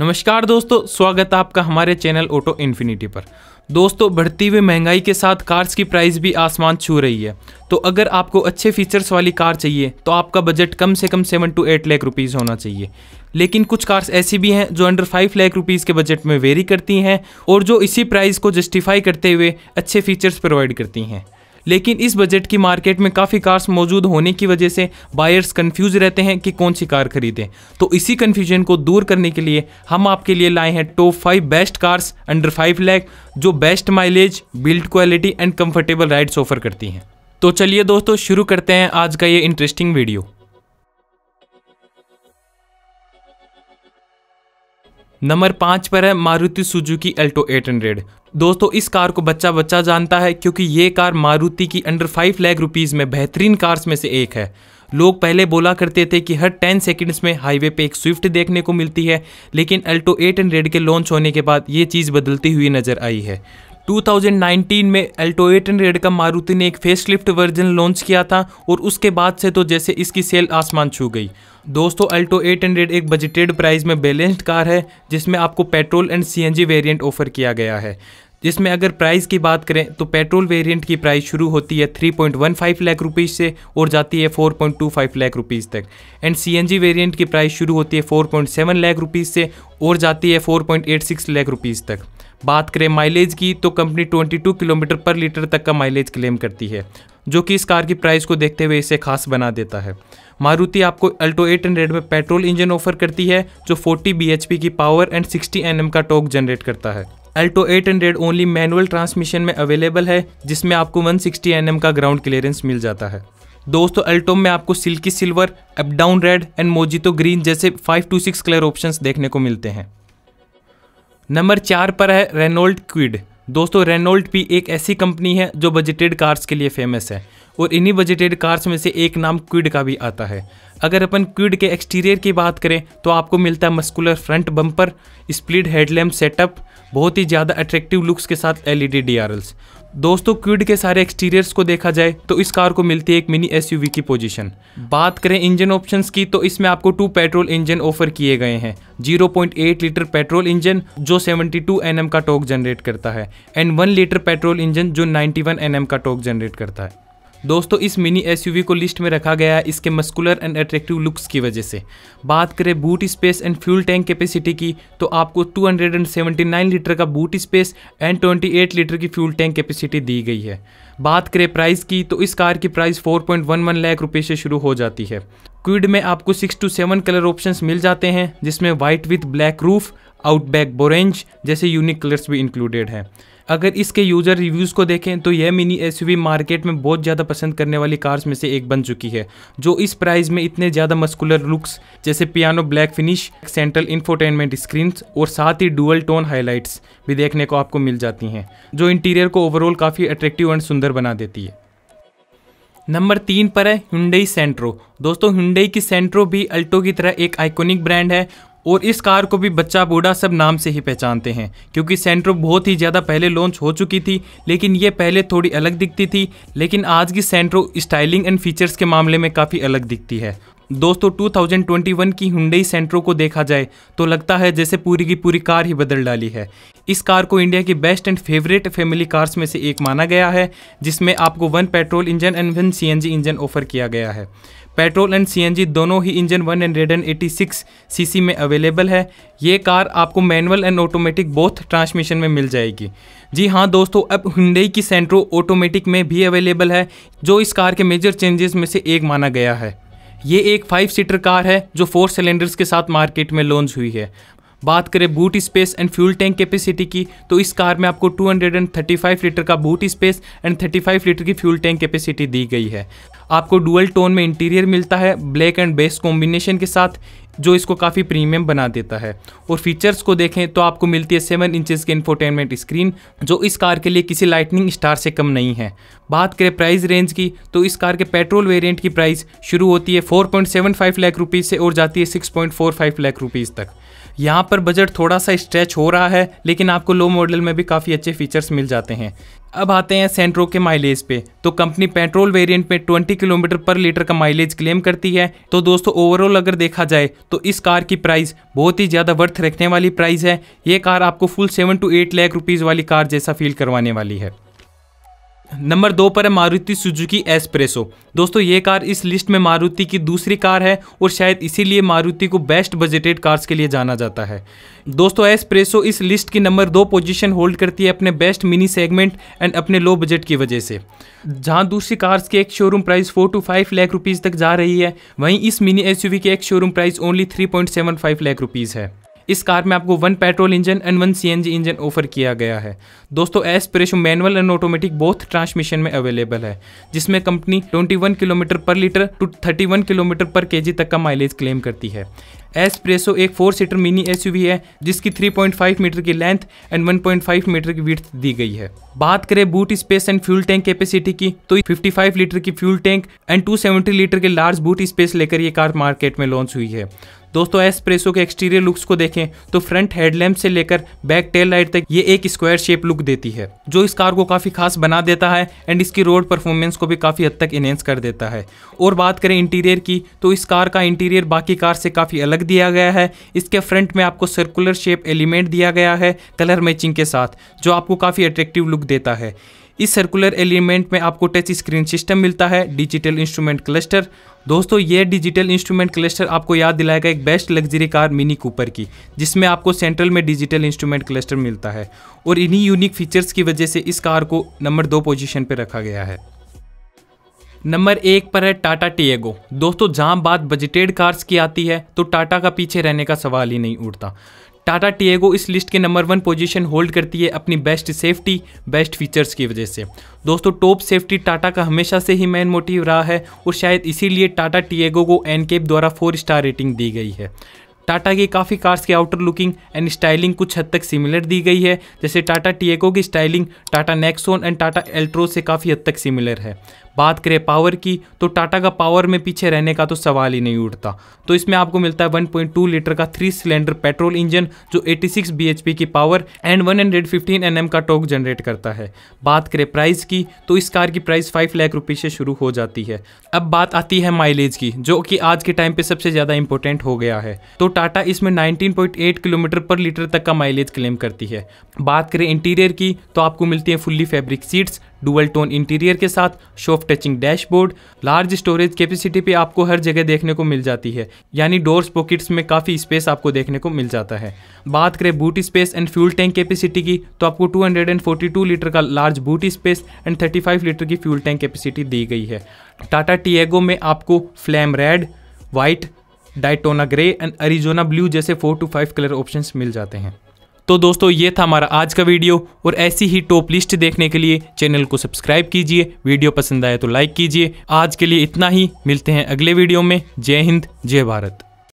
नमस्कार दोस्तों स्वागत है आपका हमारे चैनल ऑटो इन्फिनिटी पर दोस्तों बढ़ती हुई महंगाई के साथ कार्स की प्राइस भी आसमान छू रही है तो अगर आपको अच्छे फीचर्स वाली कार चाहिए तो आपका बजट कम से कम seven two eight lakh rupees होना चाहिए लेकिन कुछ कार्स ऐसी भी हैं जो अंडर फाइव लाख रुपीज़ के बजट में वेरी करती हैं और जो इसी प्राइस को जस्टिफाई करते हुए अच्छे फीचर्स प्रोवाइड करती हैं लेकिन इस बजट की मार्केट में काफ़ी कार्स मौजूद होने की वजह से बायर्स कन्फ्यूज रहते हैं कि कौन सी कार खरीदें तो इसी कन्फ्यूजन को दूर करने के लिए हम आपके लिए लाए हैं top five best cars under five lakh जो best mileage build quality and comfortable rides offer करती हैं तो चलिए दोस्तों शुरू करते हैं आज का ये इंटरेस्टिंग वीडियो नंबर पाँच पर है मारुति सुजुकी अल्टो 800 दोस्तों इस कार को बच्चा बच्चा जानता है क्योंकि ये कार मारुति की अंडर फाइव लैख रुपीज़ में बेहतरीन कार्स में से एक है लोग पहले बोला करते थे कि हर 10 सेकंड्स में हाईवे पे एक स्विफ्ट देखने को मिलती है लेकिन अल्टो एट हंड्रेड के लॉन्च होने के बाद ये चीज़ बदलती हुई नज़र आई है 2019 में अल्टो एट हंड्रेड का मारुति ने एक फेसलिफ्ट वर्जन लॉन्च किया था और उसके बाद से तो जैसे इसकी सेल आसमान छू गई दोस्तों अल्टो एट हंड्रेड एक बजटेड प्राइस में बैलेंस्ड कार है जिसमें आपको petrol and CNG variant offer किया गया है जिसमें अगर प्राइस की बात करें तो पेट्रोल वेरिएंट की प्राइस शुरू होती है 3.15 लाख रुपीज़ से और जाती है 4.25 लाख रुपीज़ तक एंड सीएनजी वेरिएंट की प्राइस शुरू होती है 4.7 लाख रुपीज़ से और जाती है 4.86 लाख रुपीज़ तक बात करें माइलेज की तो कंपनी 22 किलोमीटर पर लीटर तक का माइलेज क्लेम करती है जो कि इस कार की प्राइस को देखते हुए इसे खास बना देता है मारुति आपको अल्टो 800 में पेट्रोल इंजन ऑफर करती है जो 40 bhp की पावर एंड 60 nm का टॉक जनरेट करता है अल्टो 800 ओनली मैनुअल ट्रांसमिशन में अवेलेबल है जिसमें आपको 160 एनएम का ग्राउंड क्लियरेंस मिल जाता है दोस्तों अल्टो में आपको silky silver up down red and mojito green जैसे 5 टू 6 कलर ऑप्शन देखने को मिलते हैं नंबर चार पर है रेनोल्ड क्विड दोस्तों रेनोल्ड भी एक ऐसी कंपनी है जो बजटेड कार्स के लिए फेमस है और इन्हीं बजटेड कार्स में से एक नाम क्विड का भी आता है अगर अपन क्विड के एक्सटीरियर की बात करें तो आपको मिलता है muscular front bumper split headlamp setup बहुत ही ज़्यादा अट्रैक्टिव लुक्स के साथ एल ई e दोस्तों क्विड के सारे एक्सटीरियर्स को देखा जाए तो इस कार को मिलती है एक मिनी एसयूवी की पोजीशन बात करें इंजन ऑप्शंस की तो इसमें आपको टू पेट्रोल इंजन ऑफर किए गए हैं 0.8 लीटर पेट्रोल इंजन जो 72 एनएम का टॉक जनरेट करता है एंड 1 लीटर पेट्रोल इंजन जो 91 एनएम का टॉक जनरेट करता है दोस्तों इस मिनी एसयूवी को लिस्ट में रखा गया है इसके मस्कुलर एंड अट्रैक्टिव लुक्स की वजह से बात करें boot space and fuel tank capacity की तो आपको 279 लीटर का बूट स्पेस एंड 28 लीटर की फ्यूल टैंक कैपेसिटी दी गई है बात करें प्राइस की तो इस कार की प्राइस 4.11 लाख रुपए से शुरू हो जाती है क्विड में आपको six two seven colour option मिल जाते हैं जिसमें white with black roof outback bronze जैसे यूनिक कलर्स भी इंक्लूडेड हैं अगर इसके यूजर रिव्यूज को देखें तो यह मिनी एसयूवी मार्केट में बहुत ज़्यादा पसंद करने वाली कार्स में से एक बन चुकी है जो इस प्राइस में इतने ज़्यादा मस्कुलर लुक्स जैसे piano black finish central infotainment screen और साथ ही डुअल टोन हाईलाइट्स भी देखने को आपको मिल जाती हैं जो इंटीरियर को ओवरऑल काफ़ी अट्रैक्टिव एंड सुंदर बना देती है नंबर तीन पर है हुंडई सेंट्रो दोस्तों हुंडई की सेंट्रो भी अल्टो की तरह एक आइकॉनिक ब्रांड है और इस कार को भी बच्चा बूढ़ा सब नाम से ही पहचानते हैं क्योंकि सेंट्रो बहुत ही ज़्यादा पहले लॉन्च हो चुकी थी लेकिन ये पहले थोड़ी अलग दिखती थी लेकिन आज की सेंट्रो स्टाइलिंग एंड फीचर्स के मामले में काफ़ी अलग दिखती है दोस्तों 2021 की हुंडई सेंट्रो को देखा जाए तो लगता है जैसे पूरी की पूरी कार ही बदल डाली है इस कार को इंडिया की best and favourite family cars में से एक माना गया है जिसमें आपको one petrol engine and one CNG engine offer किया गया है पेट्रोल एंड सीएनजी दोनों ही इंजन 186 सीसी में अवेलेबल है ये कार आपको manual and automatic both transmission में मिल जाएगी जी हाँ दोस्तों अब हिंडई की सेंट्रो ऑटोमेटिक में भी अवेलेबल है जो इस कार के मेजर चेंजेस में से एक माना गया है ये एक फाइव सीटर कार है जो फोर सिलेंडर्स के साथ मार्केट में लॉन्च हुई है बात करें boot space and fuel tank capacity की तो इस कार में आपको 235 लीटर का बूट स्पेस एंड 35 लीटर की फ्यूल टैंक कैपेसिटी दी गई है आपको डुअल टोन में इंटीरियर मिलता है ब्लैक एंड बेस कॉम्बिनेशन के साथ जो इसको काफ़ी प्रीमियम बना देता है और फीचर्स को देखें तो आपको मिलती है सेवन इंचेस की इन्फोटेनमेंट स्क्रीन जो इस कार के लिए किसी लाइटनिंग स्टार से कम नहीं है बात करें प्राइस रेंज की तो इस कार के पेट्रोल वेरिएंट की प्राइस शुरू होती है 4.75 लाख रुपीज़ से और जाती है 6.45 लाख रुपीज़ तक यहाँ पर बजट थोड़ा सा स्ट्रेच हो रहा है लेकिन आपको लो मॉडल में भी काफ़ी अच्छे फीचर्स मिल जाते हैं अब आते हैं सेंट्रो के माइलेज पे तो कंपनी पेट्रोल वेरिएंट में 20 किलोमीटर पर लीटर का माइलेज क्लेम करती है तो दोस्तों ओवरऑल अगर देखा जाए तो इस कार की प्राइस बहुत ही ज़्यादा वर्थ रखने वाली प्राइस है ये कार आपको full seven two eight lakh rupees वाली कार जैसा फील करवाने वाली है नंबर दो पर है मारुति सुजुकी एसप्रेसो दोस्तों ये कार इस लिस्ट में मारुति की दूसरी कार है और शायद इसीलिए मारुति को बेस्ट बजटेड कार्स के लिए जाना जाता है दोस्तों एसप्रेसो इस लिस्ट की नंबर दो पोजीशन होल्ड करती है अपने बेस्ट मिनी सेगमेंट एंड अपने लो बजट की वजह से जहां दूसरी कार्स की ex showroom price four two five lakh rupees तक जा रही है वहीं इस मिनी एस की ex showroom price only three point seven five lakh rupees है इस कार में आपको one petrol engine and one C engine offer किया गया है दोस्तों S Presso manual and automatic both transmission में अवेलेबल है जिसमें company 21 kilometre per litre to 31 kilometre per KG तक का माइलेज क्लेम करती है एसप्रेसो एक फोर सीटर मिनी एसयूवी है जिसकी 3.5 मीटर की लेंथ एंड 1.5 मीटर की विर्थ दी गई है बात करें boot space and fuel tank capacity की तो 55 लीटर की फ्यूल टैंक एंड 270 लीटर के लार्ज बूट स्पेस लेकर ये कार मार्केट में लॉन्च हुई है दोस्तों एस्प्रेसो के एक्सटीरियर लुक्स को देखें तो फ्रंट हेडलैम्प से लेकर बैक टेल लाइट तक ये एक स्क्वायर शेप लुक देती है जो इस कार को काफ़ी खास बना देता है एंड इसकी रोड परफॉर्मेंस को भी काफ़ी हद तक इनहेंस कर देता है और बात करें इंटीरियर की तो इस कार का इंटीरियर बाकी कार से काफ़ी अलग दिया गया है इसके फ्रंट में आपको सर्कुलर शेप एलिमेंट दिया गया है कलर मैचिंग के साथ जो आपको काफ़ी अट्रैक्टिव लुक देता है इस सर्कुलर एलिमेंट में आपको टच स्क्रीन सिस्टम मिलता है डिजिटल इंस्ट्रूमेंट क्लस्टर दोस्तों ये डिजिटल इंस्ट्रूमेंट क्लस्टर आपको याद दिलाएगा एक best luxury car Mini Cooper की जिसमें आपको सेंट्रल में डिजिटल इंस्ट्रूमेंट क्लस्टर मिलता है और इन्हीं यूनिक फीचर्स की वजह से इस कार को नंबर दो पोजिशन पर रखा गया है नंबर एक पर है टाटा टीएगो दोस्तों जहां बात बजटेड कार्स की आती है तो टाटा का पीछे रहने का सवाल ही नहीं उठता टाटा टीएगो इस लिस्ट के नंबर वन पोजीशन होल्ड करती है अपनी बेस्ट सेफ्टी बेस्ट फीचर्स की वजह से दोस्तों टॉप सेफ्टी टाटा का हमेशा से ही मेन मोटिव रहा है और शायद इसीलिए टाटा टीएगो को एनकेप द्वारा फोर स्टार रेटिंग दी गई है टाटा की काफ़ी कार्स के आउटर लुकिंग एंड स्टाइलिंग कुछ हद तक सिमिलर दी गई है जैसे टाटा टीएको की styling Tata Nexon and Tata Altroz से काफ़ी हद तक सिमिलर है बात करें पावर की तो टाटा का पावर में पीछे रहने का तो सवाल ही नहीं उठता तो इसमें आपको मिलता है 1.2 लीटर का थ्री सिलेंडर पेट्रोल इंजन जो 86 bhp की पावर एंड 115 nm का टॉक जनरेट करता है बात करें प्राइस की तो इस कार की प्राइस 5 लाख रुपये से शुरू हो जाती है अब बात आती है माइलेज की जो कि आज के टाइम पे सबसे ज़्यादा इंपॉर्टेंट हो गया है तो टाटा इसमें नाइनटीन किलोमीटर पर लीटर तक का माइलेज क्लेम करती है बात करें इंटीरियर की तो आपको मिलती है fully fabric seats dual tone interior के साथ sofa soft touching dashboard large storage capacity पे आपको हर जगह देखने को मिल जाती है यानी डोर्स पॉकेट्स में काफ़ी स्पेस आपको देखने को मिल जाता है बात करें boot space and fuel tank capacity की तो आपको 242 लीटर का large boot space and 35 litre की फ्यूल टैंक कैपेसिटी दी गई है टाटा टीएगो में आपको flame red white Daytona grey and Arizona blue जैसे four two five colour options मिल जाते हैं तो दोस्तों ये था हमारा आज का वीडियो और ऐसी ही टॉप लिस्ट देखने के लिए चैनल को सब्सक्राइब कीजिए वीडियो पसंद आए तो लाइक कीजिए आज के लिए इतना ही मिलते हैं अगले वीडियो में जय हिंद जय भारत